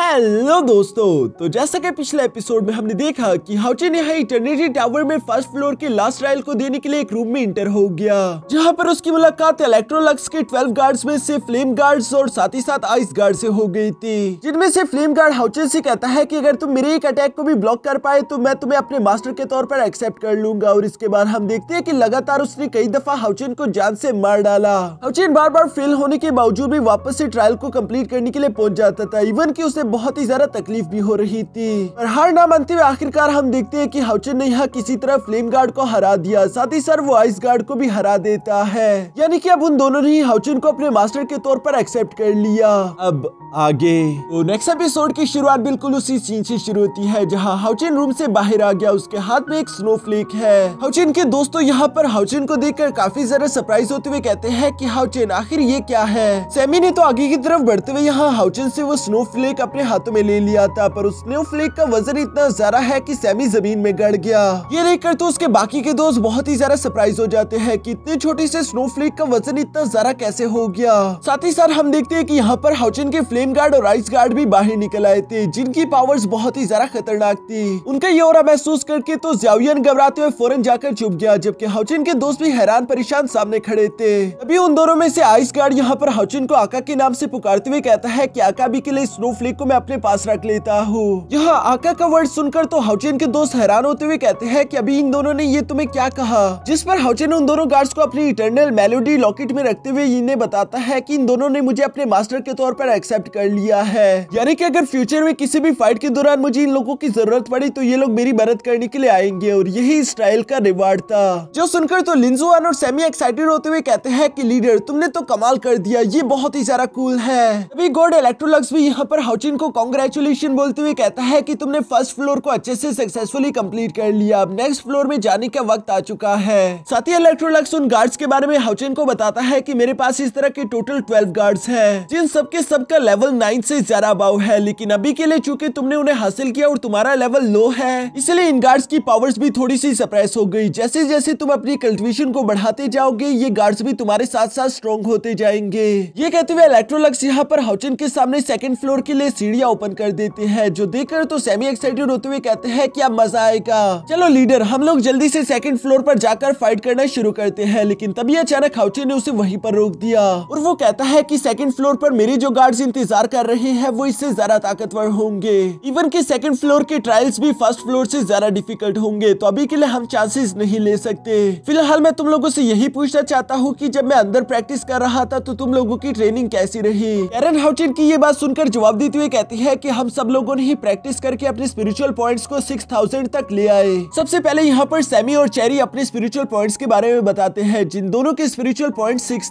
hello दोस्तों तो जैसा कि पिछले एपिसोड में हमने देखा कि हाउचे यहाँ इटर्निटी टावर में फर्स्ट फ्लोर के लास्ट ट्रायल को देने के लिए एक रूम में इंटर हो गया जहाँ पर उसकी मुलाकात इलेक्ट्रोलक्स के 12 गार्ड्स में से फ्लेम गार्ड्स और साथ ही साथ आइस गार्ड से हो गई थी जिनमें से फ्लेम गार्ड हाउचे से कहता है की अगर तुम मेरे एक अटैक को भी ब्लॉक कर पाए तो मैं तुम्हें अपने मास्टर के तौर पर एक्सेप्ट कर लूंगा और इसके बाद हम देखते है की लगातार उसने कई दफा हाउचिन को जान से मार डाला हाउचिन बार बार फेल होने के बावजूद भी वापस से ट्रायल को कम्प्लीट करने के लिए पहुंच जाता था इवन की उसे बहुत ही ज्यादा तकलीफ भी हो रही थी पर हार ना मानते हुए आखिरकार हम देखते हैं कि हाउचन ने यहाँ किसी तरह फ्लेम गार्ड को हरा दिया साथ ही सर वो आइस गार्ड को भी हरा देता है यानी कि अब उन दोनों ने ही हाउचन को अपने मास्टर के तौर पर एक्सेप्ट कर लिया अब आगे तो नेक्स्ट एपिसोड की शुरुआत बिल्कुल उसी सीन से शुरू होती है जहाँ हाउचिन रूम से बाहर आ गया उसके हाथ में एक स्नो फ्लेक है हाउचिन के दोस्तों यहाँ पर हाउचिन को देखकर काफी ज्यादा सरप्राइज होते हुए कहते हैं कि हाउचिन आखिर ये क्या है सेमी ने तो आगे की तरफ बढ़ते हुए यहाँ हाउचिन से वो स्नो फ्लेक अपने अपने हाथों में ले लिया था पर उस न्यू फ्लेक का वजन इतना ज्यादा है कि सैमी जमीन में गड़ गया ये देखकर तो उसके बाकी के दोस्त बहुत ही ज्यादा सरप्राइज हो जाते हैं कि इतनी छोटी से स्नो फ्लेक का वजन इतना ज्यादा कैसे हो गया साथ ही साथ हम देखते हैं कि यहाँ पर हाउचिन के फ्लेम गार्ड और आइस गार्ड भी बाहर निकल आए थे जिनकी पावर्स बहुत ही ज्यादा खतरनाक थी उनका ये और महसूस करके तो जावियन घबराते हुए फौरन जाकर चुप गया जबकि हाउचिन के दोस्त भी हैरान परेशान सामने खड़े थे अभी उन दोनों में से आइस गार्ड यहाँ पर हाउचिन को आका के नाम से पुकारते हुए कहता है की आका भी के लिए स्नो फ्लेक को मैं अपने पास रख लेता हूँ यहाँ आका का वर्ड सुनकर तो हाउचेन के दोस्त हैरान होते हुए कहते हैं की अभी इन दोनों ने ये तुम्हें क्या कहा जिस पर हाउचेन उन दोनों गार्ड्स को अपनी इंटरनल मेलोडी लॉकेट में रखते हुए इन्हें बताता है की इन दोनों ने मुझे अपने मास्टर के तौर पर एक्सेप्ट कर लिया है यानी की अगर फ्यूचर में किसी भी फाइट के दौरान मुझे इन लोगों की जरूरत पड़ी तो ये लोग मेरी मदद करने के लिए आएंगे और यही इस ट्रायल का रिवार्ड था जो सुनकर तो लिंजुआन और सेमी एक्साइटेड होते हुए कहते हैं कि लीडर तुमने तो कमाल कर दिया ये बहुत ही ज्यादा कूल है अभी गोड इलेक्ट्रोलक्स भी यहाँ पर हाउचिन को कॉन्ग्रेचुलेशन बोलते हुए कहता है कि तुमने फर्स्ट फ्लोर को अच्छे से सक्सेसफुली कंप्लीट कर लिया अब नेक्स्ट फ्लोर में जाने का वक्त आ चुका है साथ ही इलेक्ट्रोलक्स उन गार्ड्स के बारे में हाउचेन को बताता है की मेरे पास इस तरह के टोटल ट्वेल्व गार्ड्स है जिन सबके सबका लेवल नाइन से ज्यादा अबाव है लेकिन अभी के लिए चूंकि तुमने उन्हें हासिल किया और तुम्हारा लेवल लो है इसलिए इन गार्ड्स की पावर्स भी थोड़ी सी सरप्राइज हो गई जैसे जैसे तुम अपनी कल्टिवेशन को बढ़ाते जाओगे ये गार्ड्स भी तुम्हारे साथ साथ स्ट्रॉन्ग होते जाएंगे ये कहते हुए इलेक्ट्रोलक्स यहाँ पर हाउचेन के सामने सेकंड फ्लोर के लिए सीढ़िया ओपन कर देते हैं जो देखकर तो सेमी एक्साइटेड होते हुए कहते हैं क्या मजा आएगा चलो लीडर हम लोग जल्दी से सेकंड फ्लोर पर जाकर फाइट करना शुरू करते हैं लेकिन तभी अचानक हाउचे ने उसे वहीं पर रोक दिया और वो कहता है कि सेकंड फ्लोर पर मेरे जो गार्ड इंतजार कर रहे हैं वो इससे ज्यादा ताकतवर होंगे इवन की सेकंड फ्लोर के ट्रायल्स भी फर्स्ट फ्लोर ऐसी ज्यादा डिफिकल्ट होंगे तो अभी के लिए हम चांसेस नहीं ले सकते फिलहाल मैं तुम लोगों ऐसी यही पूछना चाहता हूँ की जब मैं अंदर प्रैक्टिस कर रहा था तो तुम लोगों की ट्रेनिंग कैसी रही एरन हाउचिन की ये बात सुनकर जवाब देते हुए कहती है कि हम सब लोगों ने ही प्रैक्टिस करके अपने स्पिरिचुअल पॉइंट्स को 6000 तक ले आए सबसे पहले यहाँ पर सैमी और चेरी अपने स्पिरिचुअल पॉइंट्स के बारे में बताते हैं जिन दोनों के स्पिरिचुअल पॉइंट सिक्स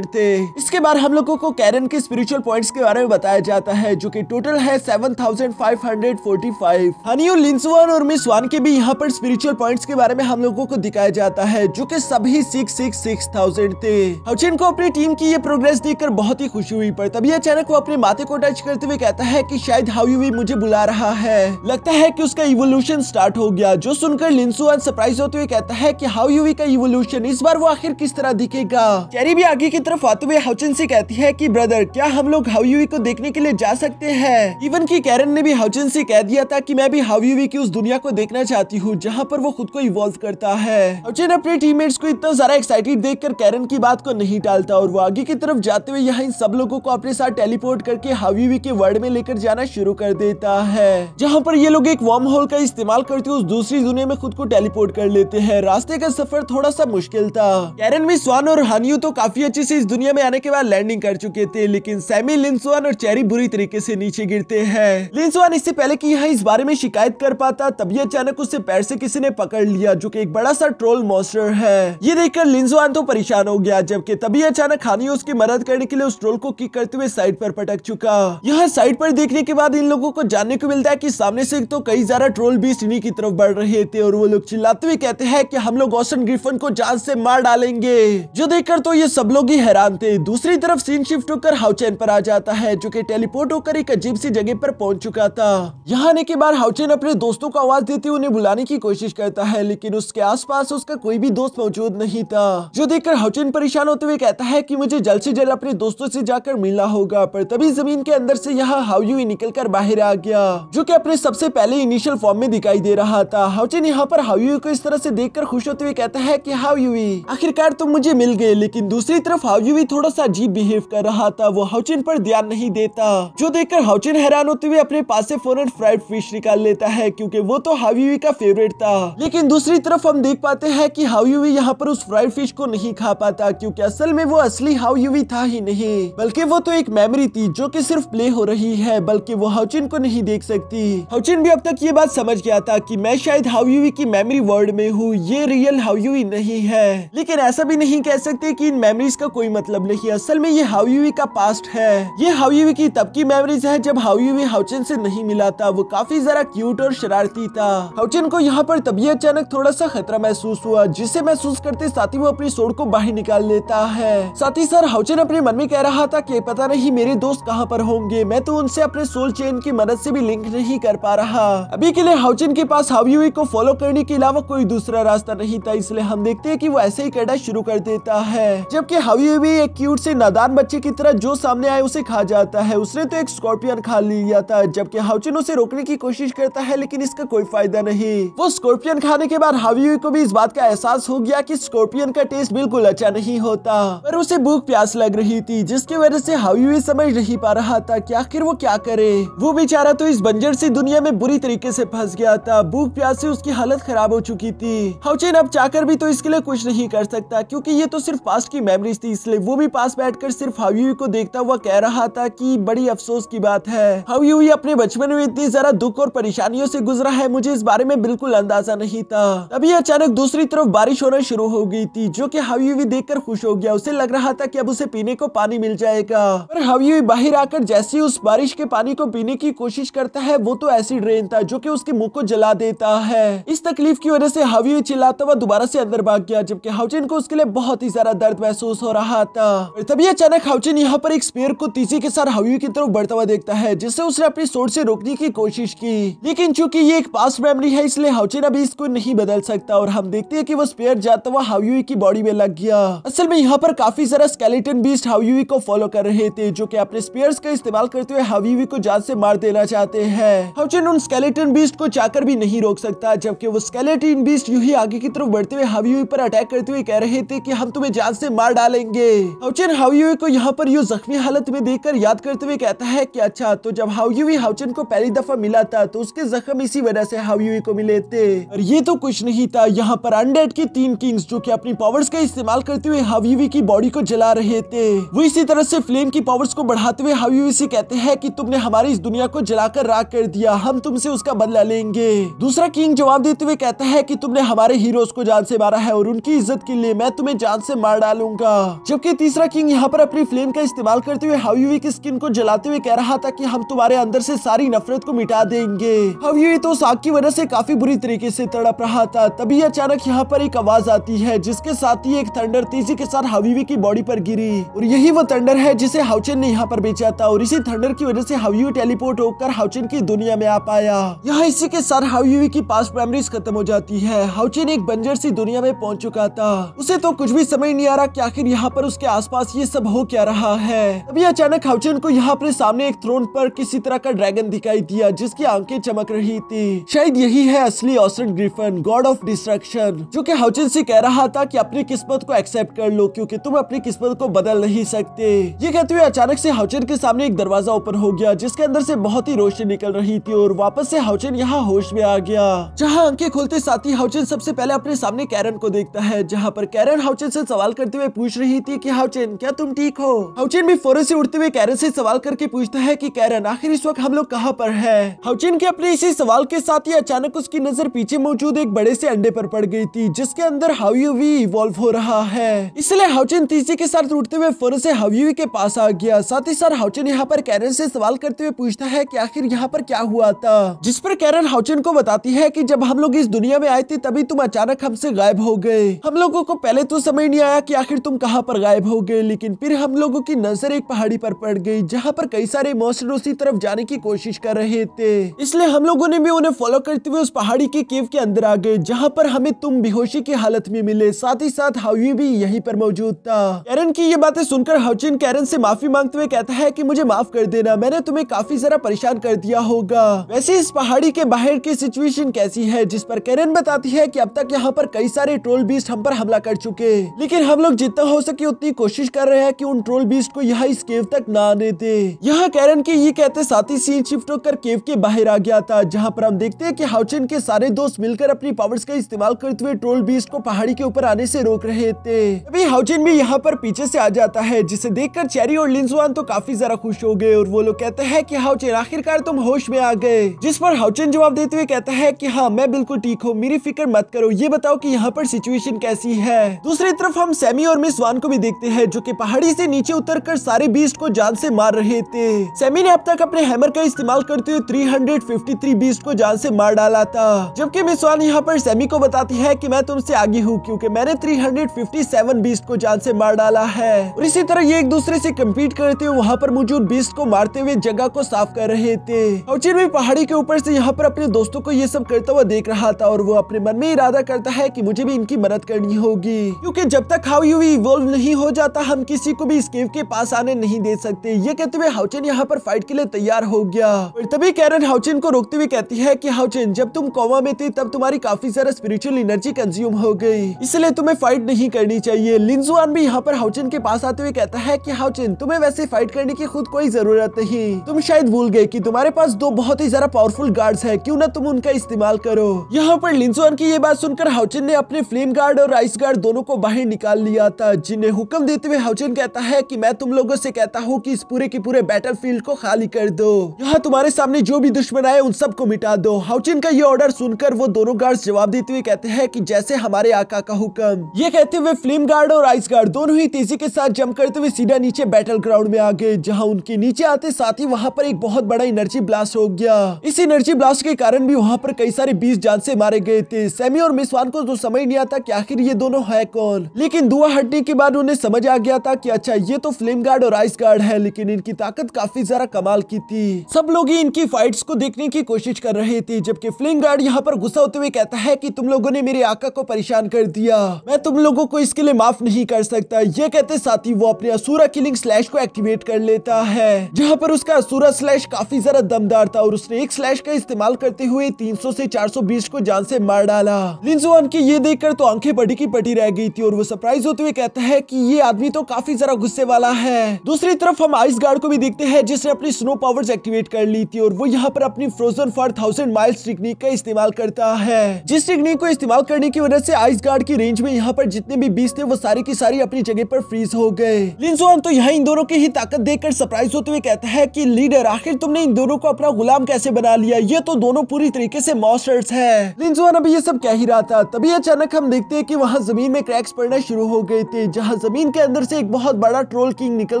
थे इसके बाद हम लोगों को कैरन के स्पिरिचुअल पॉइंट्स के बारे में बताया जाता है जो की टोटल है seven thousand five hundred forty five हनियो लिंसवान और मिस वन के भी यहाँ पर स्पिरिचुअल पॉइंट के बारे में हम लोगों को दिखाया जाता है जो की सभी सिक्स सिक्स सिक्स थाउजेंड थे हचिन को अपनी टीम की ये प्रोग्रेस देखकर बहुत ही खुशी हुई पर तभी अचानक वो अपने माथे को टच करते हुए कहता है है कि शायद हावी भी मुझे बुला रहा है लगता है कि उसका इवोल्यूशन स्टार्ट हो गया जो सुनकर लिंसुआन सरप्राइज होते हुए कहता है कि हाउ का इवोल्यूशन इस बार वो आखिर किस तरह दिखेगा चेरी भी आगे की तरफ आते हुए हाउचिन से कहती है कि ब्रदर क्या हम लोग हाउ यूवी को देखने के लिए जा सकते हैं इवन की कैरन ने भी हाउचन से कह दिया था कि मैं भी हाउ की उस दुनिया को देखना चाहती हूँ जहाँ पर वो खुद को इवॉल्व करता है हाउचिन अपने टीम को इतना सारा एक्साइटेड देख कैरन की बात को नहीं टालता और वो आगे की तरफ जाते हुए यहाँ इन सब लोगों को अपने साथ टेलीपोर्ट करके हाउ के वर्ड में लेकर जाना शुरू कर देता है जहाँ पर ये लोग एक वार्म होल का इस्तेमाल करते हुए दूसरी दुनिया में खुद को टेलीपोर्ट कर लेते हैं रास्ते का सफर थोड़ा सा मुश्किल था कैरन में स्वान और हानियो तो काफी अच्छे से इस दुनिया में आने के बाद लैंडिंग कर चुके थे लेकिन सैमी लिंसवान और चेरी बुरी तरीके से नीचे गिरते हैं लिंसवान इससे पहले की यहाँ इस बारे में शिकायत कर पाता तभी अचानक उससे पैर से किसी ने पकड़ लिया जो की एक बड़ा सा ट्रोल मॉस्टर है ये देखकर लिंसवान तो परेशान हो गया जबकि तभी अचानक हानियो उसकी मदद करने के लिए उस ट्रोल को किक करते हुए साइड पर पटक चुका यहाँ साइड पर वीडियो देखने के बाद इन लोगों को जानने को मिलता है कि सामने से तो कई ज्यादा ट्रोल भी इन्हीं की तरफ बढ़ रहे थे और वो लोग चिल्लाते हुए कहते हैं कि हम लोग ऑसन ग्रिफन को जान से मार डालेंगे जो देखकर तो ये सब लोग ही हैरान थे दूसरी तरफ सीन शिफ्ट होकर हाउचेन पर आ जाता है जो की टेलीपोर्ट होकर एक अजीब सी जगह पर पहुंच चुका था यहाँ आने के बाद हाउचेन अपने दोस्तों को आवाज देते हुए उन्हें बुलाने की कोशिश करता है लेकिन उसके आस उसका कोई भी दोस्त मौजूद नहीं था जो देखकर हाउचेन परेशान होते हुए कहता है की मुझे जल्द ऐसी जल्द अपने दोस्तों ऐसी जाकर मिलना होगा पर तभी जमीन के अंदर ऐसी यहाँ हाउजी भी निकलकर बाहर आ गया जो कि अपने सबसे पहले इनिशियल फॉर्म में दिखाई दे रहा था हाउचिन यहाँ पर हाउयू को इस तरह से देखकर खुश होते हुए कहता है कि हाउयू आखिरकार तुम तो मुझे मिल गए लेकिन दूसरी तरफ हाउयू भी थोड़ा सा अजीब बिहेव कर रहा था वो हाउचिन पर ध्यान नहीं देता जो देखकर हाउचिन हैरान होते हुए अपने पास से फौरन फ्राइड फिश निकाल लेता है क्यूँकी वो तो हाउयू का फेवरेट था लेकिन दूसरी तरफ हम देख पाते हैं हाउ हाउयू यहाँ पर उस फ्राइड फिश को नहीं खा पाता क्यूँकी असल में वो असली हाउयू था ही नहीं बल्कि वो तो एक मेमोरी थी जो की सिर्फ प्ले हो रही है है बल्कि वो हाउचिन को नहीं देख सकती हाउचिन भी अब तक ये बात समझ गया था कि मैं शायद हाउयुई की मेमोरी वर्ल्ड में हूँ ये रियल हाउयुई नहीं है लेकिन ऐसा भी नहीं कह सकते कि इन मेमोरीज का कोई मतलब नहीं असल में ये हाउयुई का पास्ट है ये हाउयुई की तब की मेमोरीज है जब हाउयुई हाउचिन से नहीं मिला था वो काफी जरा क्यूट और शरारती था हाउचिन को यहाँ पर तभी अचानक थोड़ा सा खतरा महसूस हुआ जिसे महसूस करते साथ ही वो अपनी सोड को बाहर निकाल लेता है साथ ही सर हाउचिन अपने मन में कह रहा था की पता नहीं मेरे दोस्त कहाँ पर होंगे मैं तो उनसे उसे अपने सोल चेन की मदद से भी लिंक नहीं कर पा रहा अभी के लिए हाउचिन के पास हावी को फॉलो करने के अलावा कोई दूसरा रास्ता नहीं था इसलिए हम देखते हैं कि वो ऐसे ही करना शुरू कर देता है जबकि हावी भी एक क्यूट से नादान बच्चे की तरह जो सामने आए उसे खा जाता है उसने तो एक स्कॉर्पियन खा लिया था जबकि हाउचिन उसे रोकने की कोशिश करता है लेकिन इसका कोई फायदा नहीं वो स्कॉर्पियन खाने के बाद हावी को भी इस बात का एहसास हो गया कि स्कॉर्पियन का टेस्ट बिल्कुल अच्छा नहीं होता पर उसे भूख प्यास लग रही थी जिसकी वजह से हावी समझ नहीं पा रहा था कि आखिर वो क्या क्या करे वो बेचारा तो इस बंजर से दुनिया में बुरी तरीके से फंस गया था भूख प्यास से उसकी हालत खराब हो चुकी थी हाउचेन अब चाकर भी तो इसके लिए कुछ नहीं कर सकता क्योंकि ये तो सिर्फ पास्ट की मेमोरीज थी इसलिए वो भी पास कर सिर्फ हवी को देखता हुआ कह रहा था की बड़ी अफसोस की बात है हावी हुई अपने बचपन में इतनी जरा दुख और परेशानियों से गुजरा है मुझे इस बारे में बिल्कुल अंदाजा नहीं था तभी अचानक दूसरी तरफ बारिश होना शुरू हो गई थी जो की कि देख कर खुश हो गया उसे लग रहा था की अब उसे पीने को पानी मिल जाएगा पर हावी बाहर आकर जैसे उस बारिश बारिश के पानी को पीने की कोशिश करता है वो तो एसिड रेन था जो कि उसके मुंह को जला देता है इस तकलीफ की वजह से हवी चिल्लाता हुआ दोबारा से अंदर भाग गया जबकि हाउचिन को उसके लिए बहुत ही ज्यादा दर्द महसूस हो रहा था तभी अचानक हाउचिन यहाँ पर एक स्पेयर को तीसरी के साथ हवी की तरफ बढ़ता हुआ देखता है जिससे उसने अपनी सोच से रोकने की कोशिश की लेकिन चूंकि ये एक पास मेमरी है इसलिए हाउचिन अभी इसको नहीं बदल सकता और हम देखते हैं कि वो स्पेयर जाता हुआ हाउयू की बॉडी में लग गया असल में यहाँ पर काफी सारा स्केलेटन बीस्ट हाउयू को फॉलो कर रहे थे जो की अपने स्पेयर का इस्तेमाल करते हुए अवीवी को जान से मार देना चाहते हैं हाउचन उन स्केलेटन बीस्ट को चाकर भी नहीं रोक सकता जबकि वो स्केलेटन बीस्ट यू ही आगे की तरफ बढ़ते हुए हावीवी पर अटैक करते हुए कह रहे थे कि हम तुम्हें जान से मार डालेंगे हाउचन हावीवी को यहाँ पर यू जख्मी हालत में देखकर याद करते हुए कहता है कि अच्छा तो जब हाउयूवी हाउचन को पहली दफा मिला था तो उसके जख्म इसी वजह से हाउयूवी को मिले थे और ये तो कुछ नहीं था यहाँ पर अंडेड के तीन किंग्स जो की अपनी पावर्स का इस्तेमाल करते हुए हावीवी की बॉडी को जला रहे थे वो इसी तरह से फ्लेम की पावर्स को बढ़ाते हुए हावीवी से कहते हैं कि कि तुमने हमारी इस दुनिया को जलाकर राख कर दिया हम तुमसे उसका बदला लेंगे दूसरा किंग जवाब देते हुए कहता है कि तुमने हमारे हीरोज को जान से मारा है और उनकी इज्जत के लिए मैं तुम्हें जान से मार डालूंगा जबकि तीसरा किंग यहाँ पर अपनी फ्लेम का इस्तेमाल करते हुए हाउयूवी की स्किन को जलाते हुए कह रहा था की हम तुम्हारे अंदर ऐसी सारी नफरत को मिटा देंगे हाउयूवी तो उस की वजह ऐसी काफी बुरी तरीके ऐसी तड़प रहा था तभी अचानक यहाँ पर एक आवाज आती है जिसके साथ ही एक थंडर तेजी के साथ हवीवी की बॉडी पर गिरी और यही वो थंडर है जिसे हाउचेन ने यहाँ पर बेचा था और इसी थंडर की वजह जादू से यू टेलीपोर्ट होकर हाउचिन की दुनिया में आ पाया यहाँ इसी के साथ यू की पास मेमोरीज खत्म हो जाती है हाउचिन एक बंजर सी दुनिया में पहुंच चुका था उसे तो कुछ भी समझ नहीं आ रहा कि आखिर यहाँ पर उसके आस ये सब हो क्या रहा है अभी अचानक हाउचिन को यहाँ अपने सामने एक थ्रोन पर किसी तरह का ड्रैगन दिखाई दिया जिसकी आंखें चमक रही थी शायद यही है असली ऑसन ग्रीफन गॉड ऑफ डिस्ट्रक्शन जो की हाउचिन से कह रहा था की अपनी किस्मत को एक्सेप्ट कर लो क्यूँकी तुम अपनी किस्मत को बदल नहीं सकते ये कहते हुए अचानक से हाउचिन के सामने एक दरवाजा ओपन हो हो गया जिसके अंदर से बहुत ही रोशनी निकल रही थी और वापस से हाउचन यहाँ होश में आ गया जहाँ आंखें खोलते साथ ही हाउचिन सबसे पहले अपने सामने कैरन को देखता है जहाँ पर कैरन हाउचिन से सवाल करते हुए पूछ रही थी की हाउचिन क्या तुम ठीक हो हाउचिन भी फौरन से उठते हुए कैरन से सवाल करके पूछता है की कैरन आखिर इस वक्त हम लोग कहाँ पर है हाउचिन के अपने इसी सवाल के साथ ही अचानक उसकी नजर पीछे मौजूद एक बड़े से अंडे पर पड़ गई थी जिसके अंदर हाउयूवी इवॉल्व हो रहा है इसलिए हाउचिन तीसरे के साथ उठते हुए फौरन से हाउयूवी के पास आ गया साथ ही साथ हाउचिन यहाँ पर कैरन से सवाल करते हुए पूछता है कि आखिर यहाँ पर क्या हुआ था जिस पर कैरन हाउचन को बताती है कि जब हम लोग इस दुनिया में आए थे तभी तुम अचानक हमसे गायब हो गए हम लोगों को पहले तो समझ नहीं आया कि आखिर तुम कहाँ पर गायब हो गए लेकिन फिर हम लोगों की नजर एक पहाड़ी पर पड़ गई जहाँ पर कई सारे मॉन्स्टर उसी तरफ जाने की कोशिश कर रहे थे इसलिए हम लोगों ने भी उन्हें फॉलो करते हुए उस पहाड़ी के केव के अंदर आ गए जहाँ पर हमें तुम बेहोशी की हालत में मिले साथ ही साथ हाउयू भी यही पर मौजूद था कैरन की ये बातें सुनकर हाउचिन कैरन से माफी मांगते हुए कहता है की मुझे माफ कर देना मैं मैंने तुम्हें काफी जरा परेशान कर दिया होगा वैसे इस पहाड़ी के बाहर की सिचुएशन कैसी है जिस पर कैरन बताती है की अब तक यहाँ पर कई सारे ट्रोल बीस्ट हम पर हमला कर चुके लेकिन हम लोग जितना हो सके उतनी कोशिश कर रहे हैं की उन ट्रोल बीस्ट को यहाँ इस केव तक न आने दे यहाँ कैरन के ये कहते साथ ही सीन शिफ्ट होकर केव के बाहर आ गया था जहाँ पर हम देखते है की हाउचिन के सारे दोस्त मिलकर अपनी पावर्स का इस्तेमाल करते हुए ट्रोल बीस्ट को पहाड़ी के ऊपर आने ऐसी रोक रहे थे अभी हाउचिन भी यहाँ पर पीछे ऐसी आ जाता है जिसे देख चेरी और लिंसवान तो काफी जरा खुश हो गए और वो लोग कहते हैं कि हाउचिन आखिरकार तुम होश में आ गए जिस पर हाउचिन जवाब देते हुए कहता है कि हाँ मैं बिल्कुल ठीक हूँ मेरी फिक्र मत करो ये बताओ कि यहाँ पर सिचुएशन कैसी है दूसरी तरफ हम सैमी और मिस वान को भी देखते हैं जो की पहाड़ी से नीचे उतर कर सारे बीस्ट को जान से मार रहे थे सैमी ने अब तक अपने हैमर का इस्तेमाल करते हुए three hundred fifty three beast को जान से मार डाला था जबकि मिस वान यहाँ पर सैमी को बताती है की मैं तुमसे आगे हूँ क्यूँकी मैंने three hundred fifty seven beast को जान से मार डाला है और इसी तरह ये एक दूसरे से कम्पीट करते हुए वहाँ पर मौजूद बीस्ट को मारते करते हुए जगह को साफ कर रहे थे अवचिर भी पहाड़ी के ऊपर से यहाँ पर अपने दोस्तों को ये सब करता हुआ देख रहा था और वो अपने मन में इरादा करता है की मुझे भी इनकी मदद करनी होगी क्यूँकी जब तक हाउ यू इवॉल्व नहीं हो जाता हम किसी को भी इस केव के पास आने नहीं दे सकते ये कहते हुए हाउचिन यहाँ पर फाइट के लिए तैयार हो गया और तभी कैरन हाउचिन को रोकते हुए कहती है की हाउचिन जब तुम कोमा में थे तब तुम्हारी काफी सारा स्पिरिचुअल एनर्जी कंज्यूम हो गई इसलिए तुम्हें फाइट नहीं करनी चाहिए लिंजुआन भी यहाँ पर हाउचिन के पास आते हुए कहता है की हाउचिन तुम्हें वैसे फाइट करने की खुद कोई जरूरत नहीं नहीं तुम शायद भूल गए कि तुम्हारे पास दो बहुत ही ज्यादा पावरफुल गार्ड्स हैं क्यों ना तुम उनका इस्तेमाल करो यहाँ पर लिंसोन की ये बात सुनकर हाउचिन ने अपने फ्लेम गार्ड और राइस गार्ड दोनों को बाहर निकाल लिया था जिन्हें हुक्म देते हुए हाउचिन कहता है की मैं तुम लोगों ऐसी कहता हूँ की इस पूरे के पूरे बैटल फील्ड को खाली कर दो यहाँ तुम्हारे सामने जो भी दुश्मन आए उन सबको मिटा दो हाउचिन का ये ऑर्डर सुनकर वो दोनों गार्ड जवाब देते हुए कहते हैं की जैसे हमारे आका का हुक्म ये कहते हुए फ्लेम गार्ड और राइस गार्ड दोनों ही तेजी के साथ जम करते हुए सीधा नीचे बैटल ग्राउंड में आ गए जहाँ उनके नीचे आते साथ ही वहाँ पर एक बहुत बड़ा एनर्जी ब्लास्ट हो गया इस एनर्जी ब्लास्ट के कारण भी वहाँ पर कई सारे बीस जान से मारे गए थे सैमी और मिसवान को तो समझ नहीं आता की आखिर ये दोनों है कौन लेकिन दुआ हटने के बाद उन्हें समझ आ गया था की अच्छा ये तो फ्लेम गार्ड और आइस गार्ड है लेकिन इनकी ताकत काफी जरा कमाल की थी सब लोग ही इनकी फाइट को देखने की कोशिश कर रहे थे जबकि फ्लेम गार्ड यहाँ पर गुस्सा होते हुए कहता है की तुम लोगों ने मेरे आका को परेशान कर दिया मैं तुम लोगों को इसके लिए माफ नहीं कर सकता ये कहते साथ ही वो अपने असूरा किलिंग स्लैश को एक्टिवेट कर लेता है जहाँ पर पर उसका सूरज स्लैश काफी ज्यादा दमदार था और उसने एक स्लैश का इस्तेमाल करते हुए 300 से 420 को जान से मार डाला लिंजुआन की ये देखकर तो आंखें बड़ी की पटी रह गई थी और वो सरप्राइज होते हुए कहता है की ये आदमी तो काफी जरा गुस्से वाला है दूसरी तरफ हम आइस गार्ड को भी देखते हैं जिसने अपनी स्नो पावर एक्टिवेट कर ली थी और वो यहाँ पर अपनी frozen four thousand miles technique का इस्तेमाल करता है जिस टेक्निक को इस्तेमाल करने की वजह से आइस गार्ड की रेंज में यहाँ पर जितने भी बीस थे वो सारी की सारी अपनी जगह पर फ्रीज हो गए लिंसुआन तो यहाँ इन दोनों की ही ताकत देखकर सरप्राइज होते हुए कहता है है कि लीडर आखिर तुमने इन दोनों को अपना गुलाम कैसे बना लिया ये तो दोनों पूरी तरीके से मॉस्टर्स है लिंजुआन अभी ये सब कह ही रहा था तभी अचानक हम देखते हैं कि वहाँ जमीन में क्रैक्स पड़ना शुरू हो गए थे जहाँ जमीन के अंदर से एक बहुत बड़ा ट्रोल किंग निकल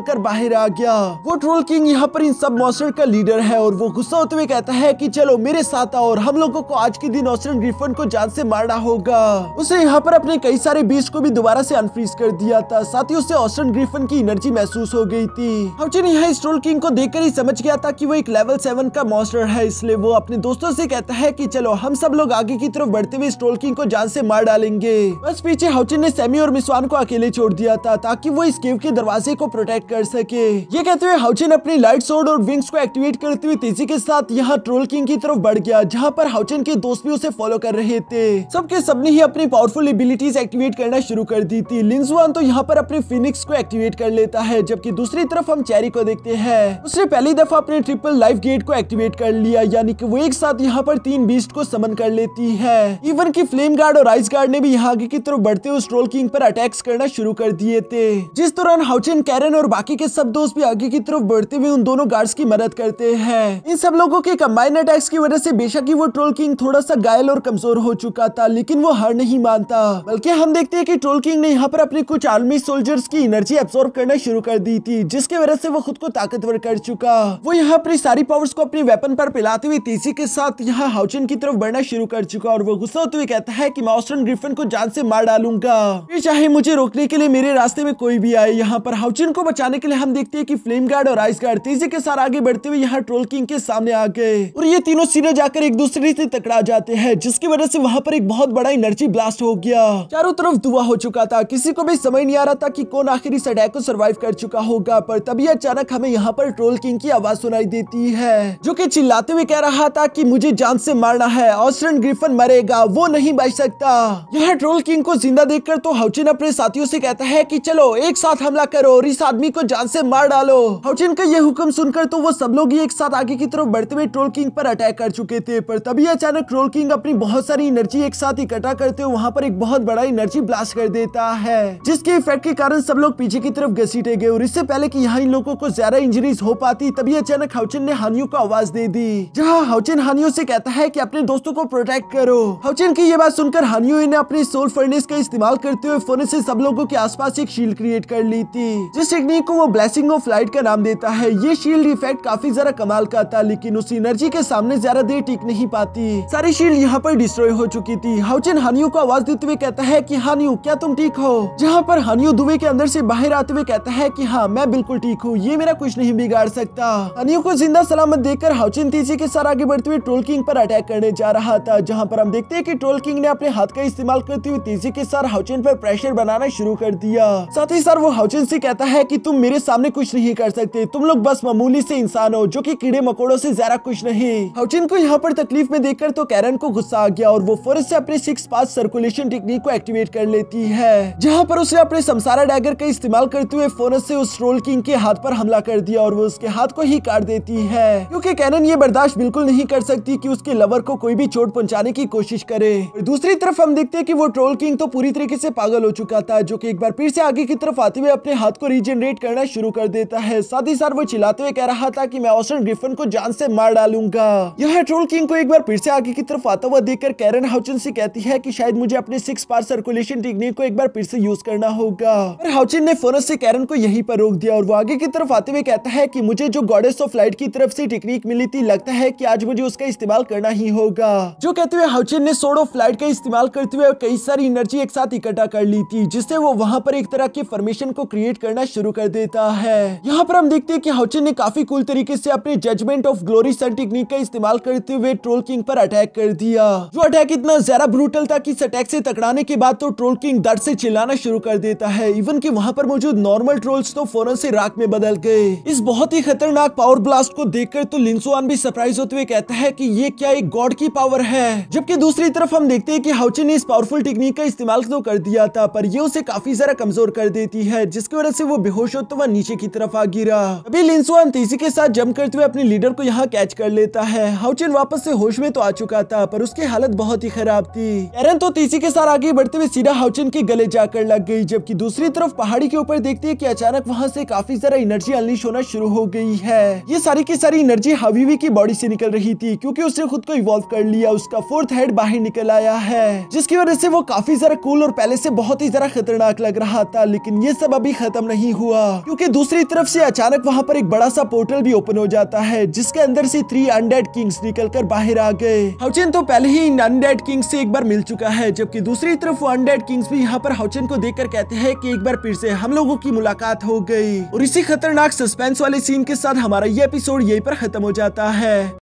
कर बाहर आ गया वो ट्रोल किंग यहाँ पर इन सब मॉस्टर का लीडर है और वो गुस्सा होते हुए कहता है की चलो मेरे साथ आओ और हम लोगो को आज के दिन ऑस्ट्रन ग्रीफन को जान से मारना होगा उसे यहाँ पर अपने कई सारे बीज को भी दोबारा से अनफ्रीज कर दिया था साथ ही उससे ऑस्ट्रन ग्रीफन की एनर्जी महसूस हो गई थी हर्चन यहाँ इस ट्रोल किंग को देख देखकर ही समझ गया था कि वो एक लेवल सेवन का मॉन्स्टर है इसलिए वो अपने दोस्तों से कहता है कि चलो हम सब लोग आगे की तरफ बढ़ते हुए स्टोल किंग को जान से मार डालेंगे बस पीछे हाउचिन ने सेमी और मिसवान को अकेले छोड़ दिया था ताकि वो इस केव के दरवाजे को प्रोटेक्ट कर सके ये कहते हुए हाउचिन अपनी लाइट सोड और विंग्स को एक्टिवेट करते हुए तेजी के साथ यहाँ ट्रोल किंग की तरफ बढ़ गया जहाँ पर हाउचिन के दोस्त भी उसे फॉलो कर रहे थे सबके सबने ही अपनी पावरफुल एबिलिटीज एक्टिवेट करना शुरू कर दी थी लिंसवान तो यहाँ पर अपने फिनिक्स को एक्टिवेट कर लेता है जबकि दूसरी तरफ हम चेरी को देखते हैं इसने पहली दफा अपने ट्रिपल लाइफ गेट को एक्टिवेट कर लिया यानी कि वो एक साथ यहाँ पर तीन बीस्ट को समन कर लेती है इवन की फ्लेम गार्ड और आइस गार्ड ने भी यहाँ आगे की तरफ बढ़ते हुए स्ट्रोल किंग पर अटैक्स करना शुरू कर दिए थे जिस दौरान हाउचन कैरन और बाकी के सब दोस्त भी आगे की तरफ बढ़ते हुए उन दोनों गार्ड की मदद करते हैं इन सब लोगों के कम्बाइन अटैक्स की वजह से बेशक ही वो ट्रोल किंग थोड़ा सा घायल और कमजोर हो चुका था लेकिन वो हार नहीं मानता बल्कि हम देखते हैं कि ट्रोल किंग ने यहाँ पर अपने कुछ आर्मी सोल्जर्स की एनर्जी एब्सॉर्ब करना शुरू कर दी थी जिसकी वजह से वो खुद को ताकतवर कर चुका वो यहाँ अपनी सारी पावर्स को अपने वेपन पर पिलाते हुए तेजी के साथ यहाँ हाउचिन की तरफ बढ़ना शुरू कर चुका और वो गुस्सा होते हुए कहता है की मॉस्टन ग्रिफिन को जान से मार डालूंगा ये चाहे मुझे रोकने के लिए मेरे रास्ते में कोई भी आए यहाँ पर हाउचिन को बचाने के लिए हम देखते हैं की फ्लेम गार्ड और आइस गार्ड तेजी के साथ आगे बढ़ते हुए यहाँ ट्रोल किंग के सामने आ गए और ये तीनों सीधे जाकर एक दूसरे से टकरा जाते हैं जिसकी वजह से वहाँ पर एक बहुत बड़ा एनर्जी ब्लास्ट हो गया चारों तरफ धुआं हो चुका था किसी को भी समझ नहीं आ रहा था कि कौन आखिर इस अटैक को सरवाइव कर चुका होगा पर तभी अचानक हमें यहाँ पर ट्रोल सोल किंग की आवाज सुनाई देती है जो की चिल्लाते हुए कह रहा था की मुझे जान से मारना है ऑस्ट्रन ग्रिफन मरेगा वो नहीं बच सकता यहाँ ट्रोल किंग को जिंदा देखकर तो हाउचिन अपने साथियों से कहता है कि चलो एक साथ हमला करो और इस आदमी को जान से मार डालो हाउचिन का यह हुक्म सुनकर तो वो सब लोग ही एक साथ आगे की तरफ बढ़ते हुए ट्रोल किंग पर अटैक कर चुके थे पर तभी अचानक ट्रोल किंग अपनी बहुत सारी एनर्जी एक साथ इकट्ठा करते हुए वहाँ पर एक बहुत बड़ा एनर्जी ब्लास्ट कर देता है जिसके इफेक्ट के कारण सब लोग पीछे की तरफ घसीटे गए और इससे पहले की यहाँ इन लोगों को ज्यादा इंजरीज हो पाती तभी अचानक हाउचिन ने हानियो को आवाज दे दी जहाँ हाउचिन हानियो से कहता है की अपने दोस्तों को प्रोटेक्ट करो हाउचिन की ये बात सुनकर हानियो ने अपनी सोल फर्नेस का इस्तेमाल करते हुए फोन से सब लोगों के पास एक शील्ड क्रिएट कर ली थी जिस टेक्निक को वो ब्लैसिंग ऑफ लाइट का नाम देता है ये शील्ड इफेक्ट काफी ज्यादा कमाल का था लेकिन उस एनर्जी के सामने ज्यादा देर टिक नहीं पाती सारी शील्ड यहाँ पर डिस्ट्रॉय हो चुकी थी हाउचिन हानियो को आवाज देते हुए कहता है की हानियो क्या तुम ठीक हो जहाँ पर हानियो दुबे के अंदर से बाहर आते हुए कहता है की हाँ मैं बिल्कुल ठीक हूँ ये मेरा कुछ नहीं बिगाड़ सकता अनियो को जिंदा सलामत देकर हाउचिन तेजी के साथ आगे बढ़ते हुए ट्रोल किंग पर अटैक करने जा रहा था जहाँ पर हम देखते हैं कि ट्रोल किंग ने अपने हाथ का इस्तेमाल करते हुए तेजी के साथ हाउचिन पर प्रेशर बनाना शुरू कर दिया साथ ही सर वो हाउचिन से कहता है की तुम मेरे सामने कुछ नहीं कर सकते तुम लोग बस मामूली से इंसान हो जो की कीड़े मकोड़ों ऐसी ज्यादा कुछ नहीं हाउचिन को यहाँ पर तकलीफ में देखकर तो कैरन को गुस्सा आ गया और वो फोर ऐसी अपने सिक्स पास सर्कुलेशन टेक्निक को एक्टिवेट कर लेती है जहाँ पर उसने अपने समसारा डैगर का इस्तेमाल करते हुए फोरस से उस ट्रोल किंग के हाथ पर हमला कर दिया और वो उस उसके हाथ को ही काट देती है क्योंकि कैनन ये बर्दाश्त बिल्कुल नहीं कर सकती कि उसके लवर को कोई भी चोट पहुंचाने की कोशिश करे दूसरी तरफ हम देखते हैं कि वो ट्रोल किंग तो पूरी तरीके से पागल हो चुका था जो कि एक बार फिर से आगे की तरफ आते हुए अपने हाथ को रिजेनरेट करना शुरू कर देता है साथ ही साथ वो चिल्लाते हुए कह रहा था की मैं ऑसन ग्रिफन को जान से मार डालूंगा यह ट्रोल किंग को एक बार फिर से आगे की तरफ आता हुआ देखकर कैरन हाउचन से कहती है की शायद मुझे अपने सिक्स पार सर्कुलेशन टेक्निक को एक बार फिर से यूज करना होगा हाउचिन ने फोरस से कैरन को यही पर रोक दिया और वो आगे की तरफ आते हुए कहता है की मुझे जो गॉडेस ऑफ लाइट की तरफ से टेक्निक मिली थी लगता है कि आज मुझे उसका इस्तेमाल करना ही होगा जो कहते हुए हाउचिन ने सोड ऑफ लाइट का इस्तेमाल करते हुए कई सारी एनर्जी एक साथ इकट्ठा कर ली थी जिससे वो वहाँ पर एक तरह की फॉर्मेशन को क्रिएट करना शुरू कर देता है यहाँ पर हम देखते हैं की हाउचिन ने काफी कुल तरीके ऐसी अपने judgement of glory sun technique का इस्तेमाल करते हुए ट्रोल किंग पर अटैक कर दिया जो अटैक इतना ज्यादा ब्रूटल था की इस अटैक ऐसी तकड़ाने के बाद तो ट्रोल किंग दर्द से चिल्लाना शुरू कर देता है इवन की वहाँ पर मौजूद नॉर्मल ट्रोल्स तो फौरन ऐसी राख में बदल गए इस बहुत ही इतनी खतरनाक पावर ब्लास्ट को देखकर तो लिंसुआन भी सरप्राइज होते हुए कहता है कि ये क्या एक गॉड की पावर है जबकि दूसरी तरफ हम देखते हैं कि हाउचे ने इस पावरफुल टेक्निक का इस्तेमाल तो कर दिया था पर ये उसे काफी जरा कमजोर कर देती है जिसकी वजह से वो बेहोश होते वह नीचे की तरफ आ गिरा अभी लिंसुआन तेजी के साथ जम करते हुए अपने लीडर को यहाँ कैच कर लेता है हाउचिन वापस से होश में तो आ चुका था पर उसकी हालत बहुत ही खराब थी एरन तो तेजी के साथ आगे बढ़ते हुए सीधा हाउचिन के गले जाकर लग गई जबकि दूसरी तरफ पहाड़ी के ऊपर देखती है की अचानक वहाँ से काफी जरा एनर्जी अनलिश होना शुरू हो गई है ये सारी की सारी एनर्जी हवीवी की बॉडी से निकल रही थी क्योंकि उसने खुद को इवॉल्व कर लिया उसका फोर्थ हेड बाहर निकल आया है जिसकी वजह से वो काफी जरा कूल और पहले से बहुत ही जरा खतरनाक लग रहा था लेकिन ये सब अभी खत्म नहीं हुआ क्योंकि दूसरी तरफ से अचानक वहाँ पर एक बड़ा सा पोर्टल भी ओपन हो जाता है जिसके अंदर से थ्री अनडेड किंग्स निकल कर बाहर आ गए हाउचेन तो पहले ही इन अनडेड किंग्स से एक बार मिल चुका है जबकि दूसरी तरफ वो अनडेड किंग्स भी यहाँ पर हाउचेन को देख कहते हैं की एक बार फिर से हम लोगों की मुलाकात हो गई और इसी खतरनाक सस्पेंस वाले सीन के साथ हमारा ये एपिसोड यहीं पर खत्म हो जाता है